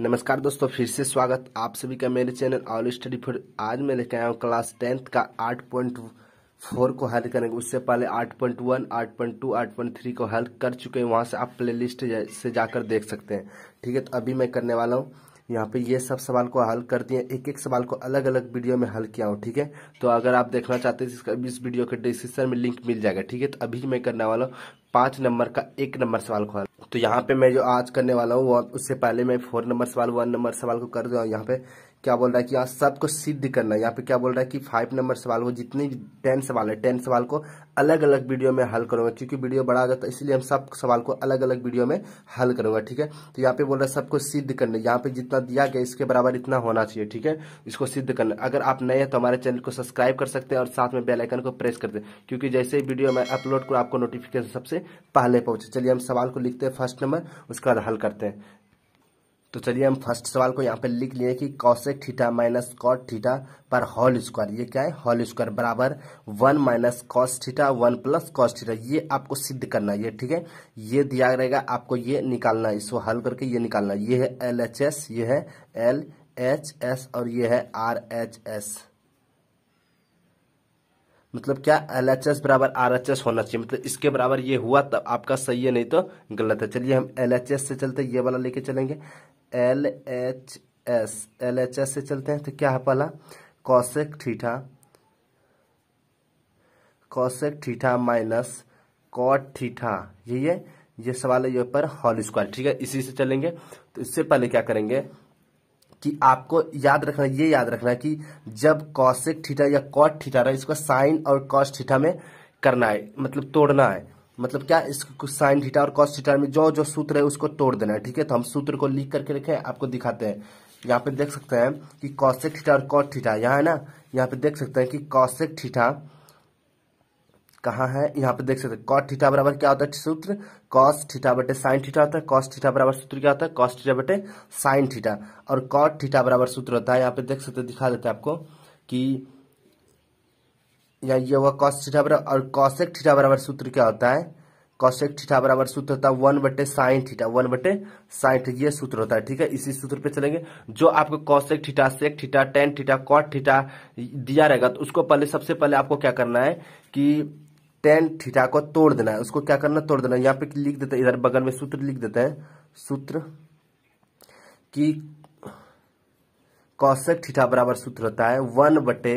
नमस्कार दोस्तों फिर से स्वागत आप सभी का मेरे चैनल ऑल स्टडी फॉर आज मैं लेके आया हूँ क्लास टेंथ का आठ पॉइंट फोर को हल करेंगे उससे पहले आठ पॉइंट वन आठ पॉइंट टू आठ पॉइंट थ्री को हल कर चुके हैं वहाँ से आप प्लेलिस्ट से जाकर देख सकते हैं ठीक है तो अभी मैं करने वाला हूँ यहाँ पे ये सब सवाल को हल कर दिए एक एक सवाल को अलग अलग वीडियो में हल किया हूँ ठीक है तो अगर आप देखना चाहते हैं इस वीडियो के डिस्क्रिप्शन में लिंक मिल जाएगा ठीक है तो अभी मैं करने वाला हूँ पांच नंबर का एक नंबर सवाल को हल तो यहाँ पे मैं जो आज करने वाला हूँ उससे पहले मैं फोर नंबर सवाल वन नंबर सवाल को कर रहा हूँ यहाँ पे क्या बोल रहा है कि यहाँ सबको सिद्ध करना है यहाँ पे क्या बोल रहा है कि फाइव नंबर सवाल हो जितने भी टेन सवाल है टेन सवाल को अलग अलग वीडियो में हल करूंगा क्योंकि वीडियो बड़ा हो जाता है इसलिए हम सब सवाल को अलग अलग वीडियो में हल करूंगा ठीक है तो यहाँ पे बोल रहा है सबको सिद्ध करना यहाँ पे जितना दिया गया इसके बराबर इतना होना चाहिए ठीक है इसको सिद्ध करना अगर आप नए हैं तो हमारे चैनल को सब्सक्राइब कर सकते हैं और साथ में बेलाइकन को प्रेस कर दे क्योंकि जैसे ही वीडियो मैं अपलोड करूँ आपको नोटिफिकेशन सबसे पहले पहुंचे चलिए हम सवाल को लिखते हैं फर्स्ट नंबर उसके बाद हल करते हैं तो चलिए हम फर्स्ट सवाल को यहाँ पे लिख लिए कि cosec theta minus cot theta पर होल स्क्वायर ये क्या है होल स्क्वायर बराबर one minus cos theta one plus cos theta ये आपको सिद्ध करना है ठीक है ये दिया रहेगा आपको ये निकालना है इसको हल करके ये निकालना ये है एल एच एस ये है एल एच एस और ये है आर एच एस मतलब क्या एल एच एस बराबर आर एच एस होना चाहिए मतलब इसके बराबर ये हुआ तब आपका सही है नहीं तो गलत है चलिए हम एल एच एस से चलते ये वाला लेके चलेंगे L H S L H S से चलते हैं तो क्या है पहला cosec theta cosec theta minus cot theta यही है ये सवाल है ये पर हॉल स्क्वायर ठीक है इसी से चलेंगे तो इससे पहले क्या करेंगे कि आपको याद रखना ये याद रखना कि जब कौशिक ठीठा या कॉट ठीठा रहा इसको साइन और कॉस ठीठा में करना है मतलब तोड़ना है मतलब क्या इसको साइन ठीठा और कॉस ठीठा में जो जो सूत्र है उसको तोड़ देना है ठीक है तो हम सूत्र को लिख करके रखें आपको दिखाते हैं यहाँ पे देख सकते हैं कि कौशिक ठीठा और कॉट ठीठा यहाँ है ना यहाँ पे देख सकते हैं कि कौशिक ठीठा कहा है यहाँ पे देख सकते हैं कॉट थीटा बराबर क्या होता है सूत्र कॉस थीटा बटे साइन थीटा होता है कॉस थीटा बराबर सूत्र क्या होता है कॉस थीटा बटे साइन थीटा और कॉट थीटा बराबर सूत्र होता है यहाँ पे देख सकते दिखा देते आपको कि या ये हुआ कॉस थीटा बराबर और कॉसेक थीटा बराबर सूत्र क्या होता है कॉसेक थीटा बराबर सूत्र होता है वन बटे साइन थीटा वन बटे साइन ये सूत्र होता है ठीक है इसी सूत्र पे चलेंगे जो आपको cosec theta sec theta tan theta cot theta दिया रहेगा तो उसको पहले सबसे पहले आपको क्या करना है कि टेन थीटा को तोड़ देना है उसको क्या करना तोड़ देना यहाँ पे लिख देते हैं इधर बगल में सूत्र लिख देते हैं सूत्र की कौशक थीटा बराबर सूत्र होता है वन बटे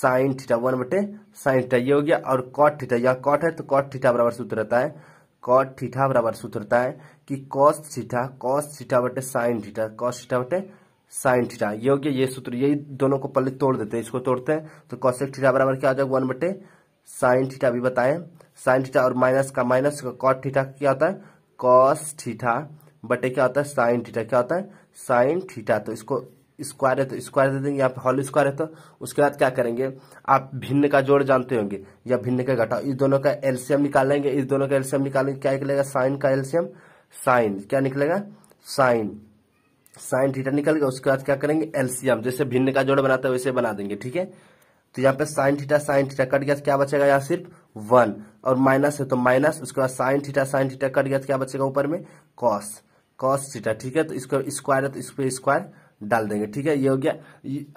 साइन थीटा वन बटे साइन थीटा ये हो गया और कॉट थीटा यहाँ कॉट है तो कॉट थीटा बराबर सूत्र होता है कॉट थीटा बराबर सूत्र होता है कि कॉस थीटा कॉस थीटा बटे साइन थीटा कॉस थीटा बटे साइन थीटा ये हो गया ये सूत्र यही दोनों को पहले तोड़ देते हैं इसको तोड़ते हैं तो कॉशेक थीटा बराबर क्या आ जाएगा वन बटे साइन थीटा भी बताएं साइन थीटा और माइनस का माइनस का कॉट थीटा क्या होता है कॉस थीटा बटे क्या होता है साइन थीटा क्या होता है साइन थीटा तो इसको स्क्वायर है तो स्क्वायर दे देंगे यहाँ पे हॉल स्क्वायर है तो उसके बाद क्या करेंगे आप भिन्न का जोड़ जानते होंगे या भिन्न का घटाओ इस दोनों का एल्सियम निकालेंगे इस दोनों का एल्सियम निकालेंगे क्या निकलेगा साइन का एल्सियम साइन क्या निकलेगा साइन साइन थीटा निकल गया उसके बाद क्या करेंगे एल्सियम जैसे भिन्न का जोड़ बनाता है वैसे बना देंगे ठीक है तो यहाँ पे साइन थीटा साइन थीटा कट गया तो क्या बचेगा यहाँ सिर्फ वन और माइनस है तो माइनस उसके बाद साइन थीटा साइन थीटा कट गया तो क्या बचेगा ऊपर में कॉस कॉस थीटा ठीक है तो इसको स्क्वायर है तो इस पर स्क्वायर डाल देंगे ठीक है ये हो गया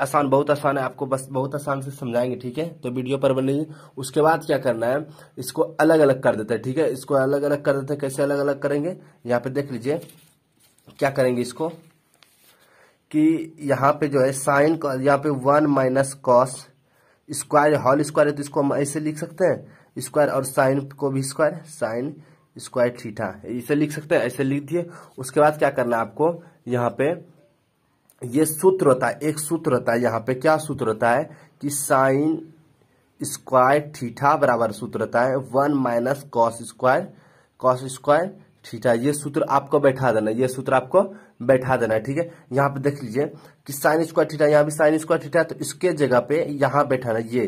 आसान बहुत आसान है आपको बस बहुत आसान से समझाएंगे ठीक है तो वीडियो पर बने उसके बाद क्या करना है इसको अलग अलग कर देते हैं ठीक है इसको अलग अलग कर देते हैं कैसे अलग अलग करेंगे यहाँ पे देख लीजिए क्या करेंगे इसको कि यहाँ पे जो है साइन यहाँ पे one minus cos square whole square है तो इसको हम ऐसे लिख सकते हैं स्क्वायर और साइन को भी स्क्वायर साइन स्क्वायर थीठा इसे लिख सकते हैं ऐसे लिख दिए उसके बाद क्या करना है आपको यहाँ पे ये सूत्र होता है एक सूत्र होता है यहाँ पे क्या सूत्र होता है कि साइन स्क्वायर थीठा बराबर सूत्र होता है one minus cos square cos square theta ये सूत्र आपको बैठा देना ये सूत्र आपको बैठा देना है ठीक है यहाँ पे देख लीजिए कि साइन स्क्वायर थीटा यहाँ भी साइन स्क्वायर थीटा तो इसके जगह पे यहाँ बैठाना ये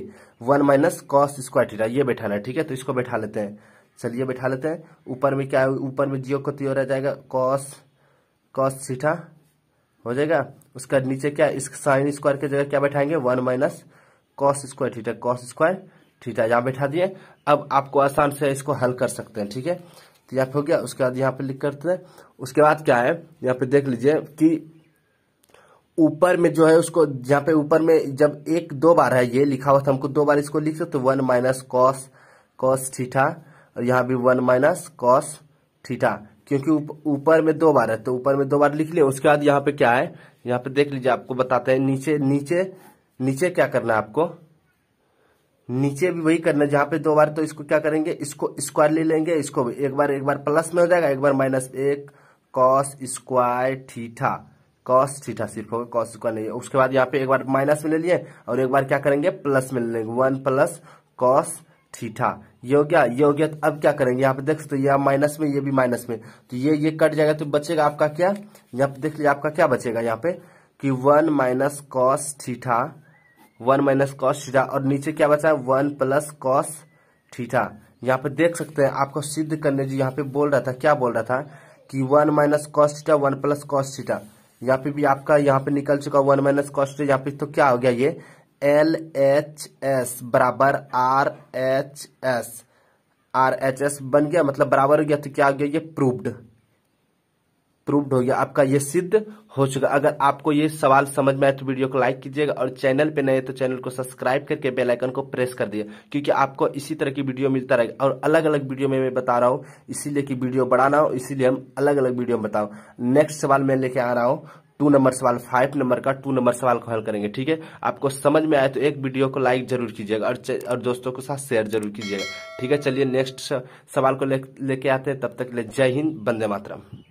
one minus cos square theta ये बैठाना है ठीक है तो इसको बैठा लेते हैं चलिए बैठा लेते हैं ऊपर में क्या ऊपर में जियो को तो रह जाएगा कॉस कॉस सीठा हो जाएगा उसका नीचे क्या इस साइन स्क्वायर की जगह क्या बैठाएंगे one minus cos square theta cos square theta यहाँ बैठा दिए अब आपको आसान से इसको हल कर सकते हैं ठीक है तो यहाँ पे हो गया उसके बाद यहाँ पे लिख करते हैं उसके बाद क्या है यहाँ पे देख लीजिए कि ऊपर में जो है उसको यहाँ पे ऊपर में जब एक दो बार है ये लिखा हुआ था हमको दो बार इसको लिख सकते one minus cos cos theta और यहाँ भी वन माइनस कॉस ठीठा क्योंकि ऊपर में दो बार है तो ऊपर में दो बार लिख लिया उसके बाद यहाँ पे क्या है यहाँ पे देख लीजिए आपको बताते हैं नीचे नीचे नीचे क्या करना है आपको नीचे भी वही करना जहां पे दो बार तो इसको क्या करेंगे इसको स्क्वायर ले लेंगे इसको एक बार एक बार प्लस में हो जाएगा एक बार माइनस एक cos square theta cos theta सिर्फ होगा कॉस स्क्वायर नहीं उसके बाद यहाँ पे एक बार माइनस में ले लिए और एक बार क्या करेंगे प्लस में ले लेंगे वन प्लस कॉस थीठा ये हो गया ये हो गया तो अब क्या करेंगे यहाँ पे देख सकते यहाँ यह माइनस में ये भी माइनस में तो ये ये कट जाएगा तो बचेगा आपका क्या यहाँ पे देख लीजिए आपका क्या बचेगा यहाँ पे कि one minus cos theta one minus cos theta और नीचे क्या बचा है वन प्लस कॉस थीटा यहाँ पे देख सकते हैं आपको सिद्ध करने जो यहाँ पे बोल रहा था क्या बोल रहा था कि one minus cos theta one plus cos theta यहाँ पे भी आपका यहाँ पे निकल चुका वन माइनस कॉस थीटा यहाँ पे तो क्या हो गया ये एल एच एस बराबर R H S R H S बन गया मतलब बराबर हो गया तो क्या हो गया ये प्रूव्ड प्रूव्ड हो गया आपका ये सिद्ध हो चुका अगर आपको ये सवाल समझ में आए तो वीडियो को लाइक कीजिएगा और चैनल पे नए तो चैनल को सब्सक्राइब करके बेल आइकन को प्रेस कर दिए क्योंकि आपको इसी तरह की वीडियो मिलता रहेगा और अलग अलग वीडियो में मैं बता रहा हूँ इसीलिए कि वीडियो बढ़ाना हो इसीलिए हम अलग अलग वीडियो में बताओ नेक्स्ट सवाल मैं लेके आ रहा हूँ टू नंबर सवाल फाइव नंबर का टू नंबर सवाल को हल करेंगे ठीक है आपको समझ में आए तो एक वीडियो को लाइक जरूर कीजिएगा और और दोस्तों के साथ शेयर जरूर कीजिएगा ठीक है चलिए नेक्स्ट सवाल को लेके ले आते हैं तब तक ले जय हिंद बंदे मातरम